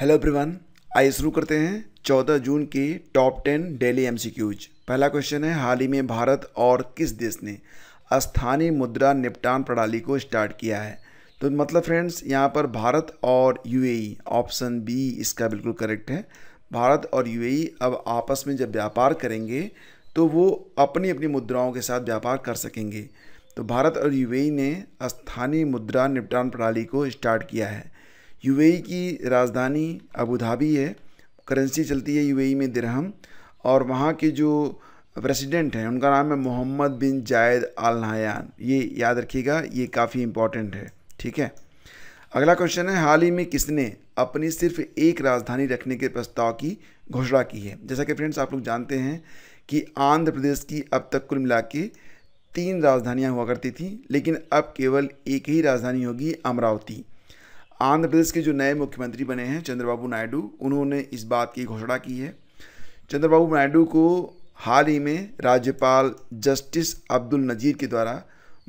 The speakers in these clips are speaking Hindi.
हेलो एवरीवन आइए शुरू करते हैं 14 जून की टॉप 10 डेली एमसीक्यूज पहला क्वेश्चन है हाल ही में भारत और किस देश ने स्थानीय मुद्रा निपटान प्रणाली को स्टार्ट किया है तो मतलब फ्रेंड्स यहाँ पर भारत और यूएई ऑप्शन बी इसका बिल्कुल करेक्ट है भारत और यूएई e अब आपस में जब व्यापार करेंगे तो वो अपनी अपनी मुद्राओं के साथ व्यापार कर सकेंगे तो भारत और यूएई e ने स्थानीय मुद्रा निपटान प्रणाली को स्टार्ट किया है यूएई की राजधानी अबू धाबी है करेंसी चलती है यूएई में दिरहम और वहाँ के जो प्रेसिडेंट हैं उनका नाम है मोहम्मद बिन जायद अल नहायान ये याद रखिएगा ये काफ़ी इम्पॉर्टेंट है ठीक है अगला क्वेश्चन है हाल ही में किसने अपनी सिर्फ एक राजधानी रखने के प्रस्ताव की घोषणा की है जैसा कि फ्रेंड्स आप लोग जानते हैं कि आंध्र प्रदेश की अब तक कुल मिला के तीन राजधानियाँ हुआ करती थी लेकिन अब केवल एक ही राजधानी होगी अमरावती आंध्र प्रदेश के जो नए मुख्यमंत्री बने हैं चंद्रबाबू नायडू उन्होंने इस बात की घोषणा की है चंद्रबाबू नायडू को हाल ही में राज्यपाल जस्टिस अब्दुल नज़ीर के द्वारा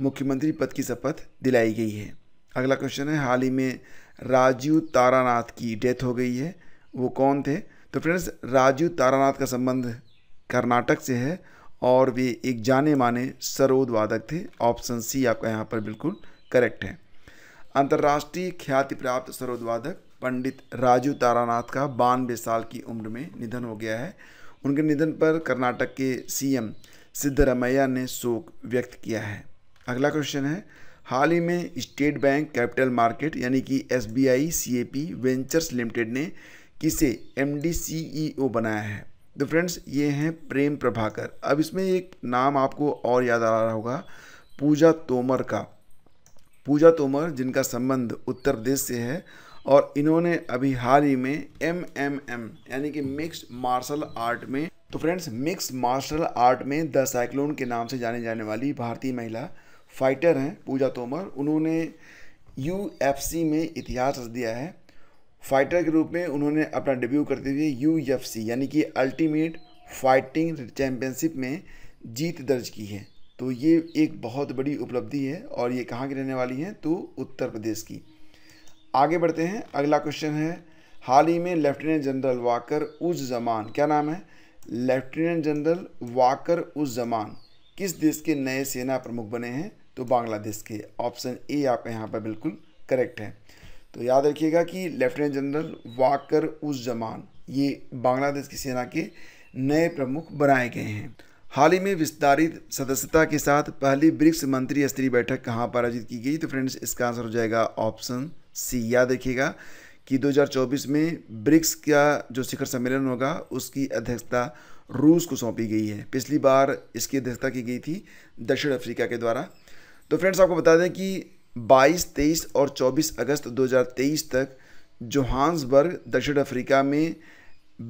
मुख्यमंत्री पद की शपथ दिलाई गई है अगला क्वेश्चन है हाल ही में राजीव तारानाथ की डेथ हो गई है वो कौन थे तो फ्रेंड्स राजीव तारानाथ का संबंध कर्नाटक से है और वे एक जाने माने सरोद वादक थे ऑप्शन सी आपका यहाँ पर बिल्कुल करेक्ट है अंतर्राष्ट्रीय ख्याति प्राप्त सरोदवादक पंडित राजू तारानाथ का बानवे साल की उम्र में निधन हो गया है उनके निधन पर कर्नाटक के सीएम सिद्धरमैया ने शोक व्यक्त किया है अगला क्वेश्चन है हाल ही में स्टेट बैंक कैपिटल मार्केट यानी कि S B I C A P Ventures Limited ने किसे एम डी सी ई ओ बनाया है तो फ्रेंड्स ये हैं प्रेम प्रभाकर अब इसमें एक नाम आपको और याद आ रहा होगा पूजा तोमर का पूजा तोमर जिनका संबंध उत्तर प्रदेश से है और इन्होंने अभी हाल ही में एम एम एम यानी कि मिक्स मार्शल आर्ट में तो फ्रेंड्स मिक्स मार्शल आर्ट में द साइक्लोन के नाम से जाने जाने वाली भारतीय महिला फाइटर हैं पूजा तोमर उन्होंने यू में इतिहास रच दिया है फाइटर के रूप में उन्होंने अपना डेब्यू करते हुए यू यानी कि अल्टीमेट फाइटिंग चैम्पियनशिप में जीत दर्ज की है तो ये एक बहुत बड़ी उपलब्धि है और ये कहाँ की रहने वाली हैं तो उत्तर प्रदेश की आगे बढ़ते हैं अगला क्वेश्चन है हाल ही में लेफ्टिनेंट जनरल वाकर उज जमान क्या नाम है लेफ्टिनेंट जनरल वाकर उज जमान किस देश के नए सेना प्रमुख बने हैं तो बांग्लादेश के ऑप्शन ए आपका यहाँ पर बिल्कुल करेक्ट है तो याद रखिएगा कि लेफ्टिनेंट जनरल वाकर उज जमान ये बांग्लादेश की सेना के नए प्रमुख बनाए गए हैं हाल ही में विस्तारित सदस्यता के साथ पहली ब्रिक्स मंत्री स्तरीय बैठक कहाँ पर आयोजित की गई तो फ्रेंड्स इसका आंसर हो जाएगा ऑप्शन सी याद रखिएगा कि 2024 में ब्रिक्स का जो शिखर सम्मेलन होगा उसकी अध्यक्षता रूस को सौंपी गई है पिछली बार इसकी अध्यक्षता की गई थी दक्षिण अफ्रीका के द्वारा तो फ्रेंड्स आपको बता दें कि 22, 23 और 24 अगस्त 2023 तक जोहान्सबर्ग दक्षिण अफ्रीका में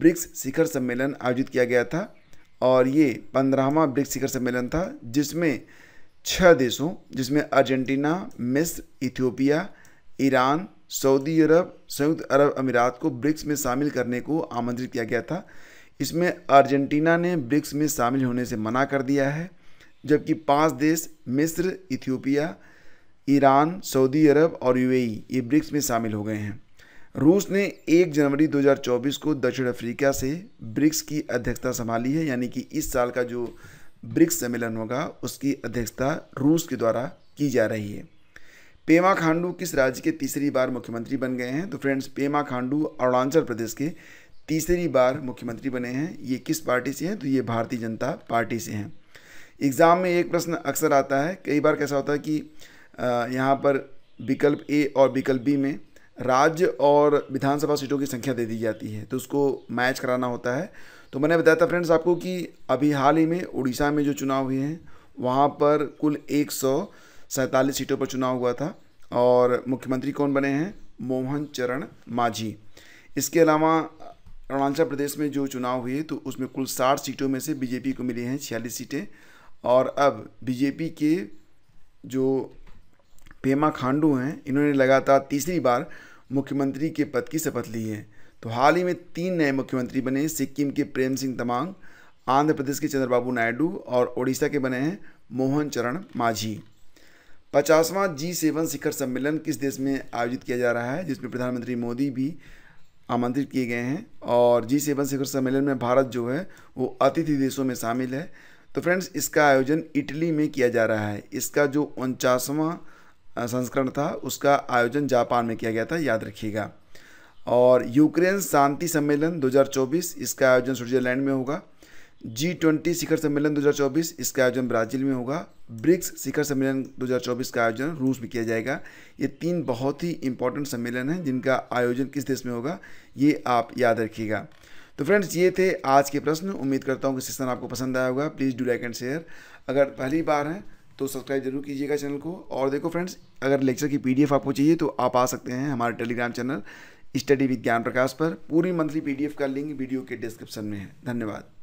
ब्रिक्स शिखर सम्मेलन आयोजित किया गया था और ये पंद्रहवा ब्रिक्स शिखर सम्मेलन था जिसमें छः देशों जिसमें अर्जेंटीना मिस्र इथियोपिया ईरान सऊदी अरब संयुक्त अरब अमीरात को ब्रिक्स में शामिल करने को आमंत्रित किया गया था इसमें अर्जेंटीना ने ब्रिक्स में शामिल होने से मना कर दिया है जबकि पांच देश मिस्र इथियोपिया ईरान सऊदी अरब और यूएई ये ब्रिक्स में शामिल हो गए हैं रूस ने 1 जनवरी 2024 को दक्षिण अफ्रीका से ब्रिक्स की अध्यक्षता संभाली है यानी कि इस साल का जो ब्रिक्स सम्मेलन होगा उसकी अध्यक्षता रूस के द्वारा की जा रही है पेमा खांडू किस राज्य के तीसरी बार मुख्यमंत्री बन गए हैं तो फ्रेंड्स पेमा खांडू अरुणाचल प्रदेश के तीसरी बार मुख्यमंत्री बने हैं ये किस पार्टी से हैं तो ये भारतीय जनता पार्टी से हैं एग्ज़ाम में एक प्रश्न अक्सर आता है कई बार कैसा होता है कि यहाँ पर विकल्प ए और विकल्प बी में राज्य और विधानसभा सीटों की संख्या दे दी जाती है तो उसको मैच कराना होता है तो मैंने बताया था फ्रेंड्स आपको कि अभी हाल ही में उड़ीसा में जो चुनाव हुए हैं वहाँ पर कुल एक सीटों पर चुनाव हुआ था और मुख्यमंत्री कौन बने हैं मोहन चरण माझी इसके अलावा अरुणाचल प्रदेश में जो चुनाव हुए तो उसमें कुल साठ सीटों में से बीजेपी को मिली हैं छियालीस सीटें और अब बीजेपी के जो पेमा खांडू हैं इन्होंने लगातार तीसरी बार मुख्यमंत्री के पद की शपथ ली है तो हाल ही में तीन नए मुख्यमंत्री बने सिक्किम के प्रेम सिंह तमांग आंध्र प्रदेश के चंद्रबाबू नायडू और ओडिशा के बने हैं मोहन चरण माझी पचासवां जी सेवन शिखर सम्मेलन किस देश में आयोजित किया जा रहा है जिसमें प्रधानमंत्री मोदी भी आमंत्रित किए गए हैं और जी सेवन शिखर सम्मेलन में भारत जो है वो अतिथि देशों में शामिल है तो फ्रेंड्स इसका आयोजन इटली में किया जा रहा है इसका जो उनचासवां संस्करण था उसका आयोजन जापान में किया गया था याद रखिएगा और यूक्रेन शांति सम्मेलन 2024 इसका आयोजन स्विट्जरलैंड में होगा जी ट्वेंटी शिखर सम्मेलन 2024 इसका आयोजन ब्राज़ील में होगा ब्रिक्स शिखर सम्मेलन 2024 का आयोजन रूस में किया जाएगा ये तीन बहुत ही इंपॉर्टेंट सम्मेलन हैं जिनका आयोजन किस देश में होगा ये आप याद रखिएगा तो फ्रेंड्स ये थे आज के प्रश्न उम्मीद करता हूँ कि सेशन आपको पसंद आया होगा please do like and share अगर पहली बार हैं तो सब्सक्राइब जरूर कीजिएगा चैनल को और देखो फ्रेंड्स अगर लेक्चर की पीडीएफ आपको चाहिए तो आप आ सकते हैं हमारे टेलीग्राम चैनल स्टडी विद ज्ञान प्रकाश पर पूरी मंथली पीडीएफ का लिंक वीडियो के डिस्क्रिप्शन में है धन्यवाद